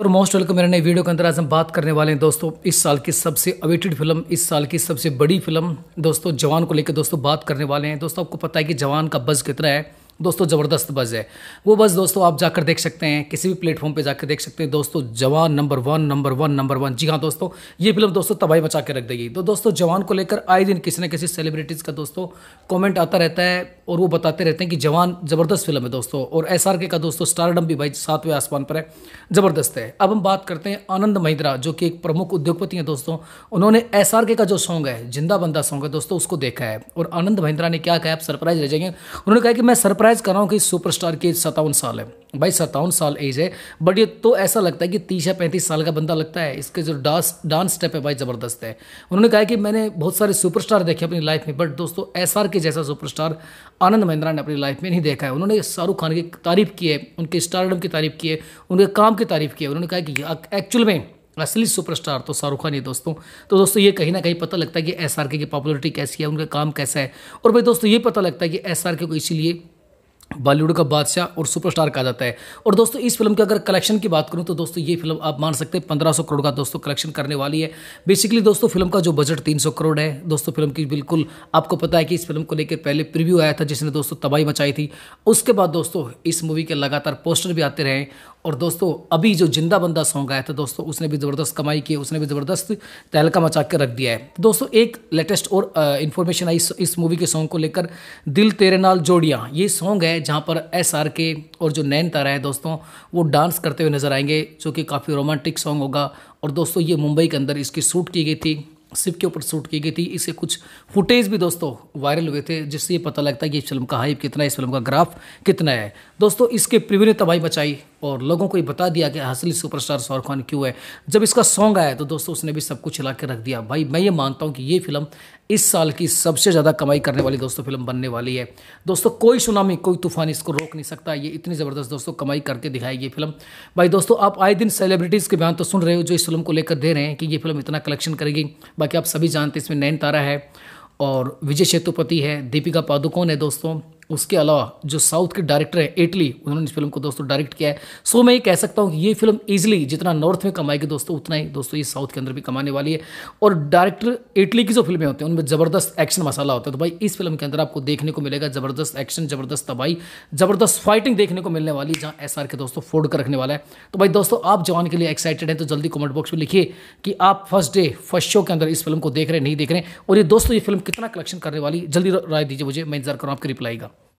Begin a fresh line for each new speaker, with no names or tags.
और most welcome मेरे नए वीडियो के अंदर आज हम बात करने वाले हैं दोस्तों इस साल की सबसे अवेटेड फिल्म इस साल की सबसे बड़ी फिल्म दोस्तों जवान को लेकर दोस्तों बात करने वाले हैं दोस्तों आपको पता है कि जवान का बज़ कितना है दोस्तों ज़बरदस्त बस है वो बस दोस्तों आप जाकर देख सकते हैं किसी भी प्लेटफॉर्म पे जाकर देख सकते हैं दोस्तों जवान number one number one number one जी हाँ दोस्तों ये फिल्म दोस्तों तबाही बचा के रख देगी तो दोस्तों जवान को लेकर आए दिन किसी न किसी सेलिब्रिटीज़ का दोस्तों कॉमेंट आता रहता है और वो बताते रहते हैं कि जवान ज़बरदस्त फिल्म है दोस्तों और एस का दोस्तों स्टारडम भी भाई सातवें आसमान पर है ज़बरदस्त है अब हम बात करते हैं आनंद महिंद्रा जो कि एक प्रमुख उद्योगपति हैं दोस्तों उन्होंने एस का जो सॉन्ग है जिंदा बंदा सॉन्ग है दोस्तों उसको देखा है और आनंद महिंद्रा ने क्या कहा आप सरप्राइज रह जाएंगे उन्होंने कहा कि मैं सरप्राइज सरप्राइज कर रहा हूँ कि सुपरस्टार की एज सतावन साल है भाई सतावन साल एज है बट ये तो ऐसा लगता है कि तीस या पैंतीस साल का बंदा लगता है इसके जो डांस डांस स्टेप है भाई ज़बरदस्त है उन्होंने कहा कि मैंने बहुत सारे सुपरस्टार देखे अपनी लाइफ में बट दोस्तों एस के जैसा सुपरस्टार आनंद महिंद्रा ने अपनी लाइफ में नहीं देखा है उन्होंने शाहरुख खान की तारीफ़ की है उनके स्टारडम की तारीफ़ की है उनके काम की तारीफ़ की है उन्होंने कहा कि एक्चुअल में असली सुपरस्टार तो शाहरुख खान ही दोस्तों तो दोस्तों ये कहीं ना कहीं पता लगता है कि एस की पॉपुलरिटी कैसी है उनका काम कैसा है और भाई दोस्तों ये पता लगता है कि एस को इसीलिए बॉलीवुड का बादशाह और सुपरस्टार कहा जाता है और दोस्तों इस फिल्म की अगर कलेक्शन की बात करूं तो दोस्तों ये फिल्म आप मान सकते हैं 1500 करोड़ का दोस्तों कलेक्शन करने वाली है बेसिकली दोस्तों फिल्म का जो बजट 300 करोड़ है दोस्तों फिल्म की बिल्कुल आपको पता है कि इस फिल्म को लेकर पहले प्रिव्यू आया था जिसने दोस्तों तबाही मचाई थी उसके बाद दोस्तों इस मूवी के लगातार पोस्टर भी आते रहे और दोस्तों अभी जो जिंदा बंदा सॉन्ग आया था दोस्तों उसने भी ज़बरदस्त कमाई की उसने भी ज़बरदस्त तहलका मचा कर रख दिया है तो दोस्तों एक लेटेस्ट और इन्फॉर्मेशन आई इस मूवी के सॉन्ग को लेकर दिल तेरे नाल जोड़ियाँ ये सॉन्ग है जहाँ पर एस आर के और जो नैन तारा है दोस्तों वो डांस करते हुए नज़र आएंगे जो कि काफ़ी रोमांटिक सॉन्ग होगा और दोस्तों ये मुंबई के अंदर इसकी शूट की गई थी शिव के ऊपर शूट की गई थी इसे कुछ फुटेज भी दोस्तों वायरल हुए थे जिससे ये पता लगता है कि इस फिल्म का हाइप कितना है इस फिल्म का ग्राफ कितना है दोस्तों इसके प्रिव्यू ने तबाही मचाई और लोगों को ये बता दिया कि असली सुपरस्टार शाहरुख खान क्यों है जब इसका सॉन्ग आया तो दोस्तों उसने भी सब कुछ हिला के रख दिया भाई मैं ये मानता हूँ कि ये फिल्म इस साल की सबसे ज़्यादा कमाई करने वाली दोस्तों फिल्म बनने वाली है दोस्तों कोई सुनामी कोई तूफान इसको रोक नहीं सकता ये इतनी ज़बरदस्त दोस्तों कमाई करके दिखाई ये फिल्म भाई दोस्तों आप आए दिन सेलिब्रिटीज़ के बयान तो सुन रहे हो जो इस फिल्म को लेकर दे रहे हैं कि ये फिल्म इतना कलेक्शन करेगी बाकी आप सभी जानते हैं इसमें नैन तारा है और विजय सेतुपति है दीपिका पादुकोण है दोस्तों उसके अलावा जो साउथ के डायरेक्टर है एटली उन्होंने इस फिल्म को दोस्तों डायरेक्ट किया है सो मैं ये कह सकता हूँ कि ये फिल्म ईजिली जितना नॉर्थ में कमाएगी दोस्तों उतना ही दोस्तों ये साउथ के अंदर भी कमाने वाली है और डायरेक्टर एटली की जो फिल्में होती हैं उनमें ज़बरदस्त एक्शन मसाला होता है तो भाई इस फिल्म के अंदर आपको देखने को मिलेगा ज़बरदस्त एक्शन ज़बरदस्त तबाही ज़बरदस्त फाइटिंग देखने को मिलने वाली जहाँ एस के दोस्तों फोड़ कर रखने वाला है तो भाई दोस्तों आप जवान के लिए एक्साइटेड हैं तो जल्दी कमेंट बॉक्स में लिखिए कि आप फर्स्ट डे फर्स्ट शो के अंदर इस फिल्म को देख रहे नहीं देख रहे और ये दोस्तों ये फिल्म कितना कलेक्शन करने वाली जल्दी राय दीजिए मुझे मैं इंतजार करूँ आपकी रिप्लाई का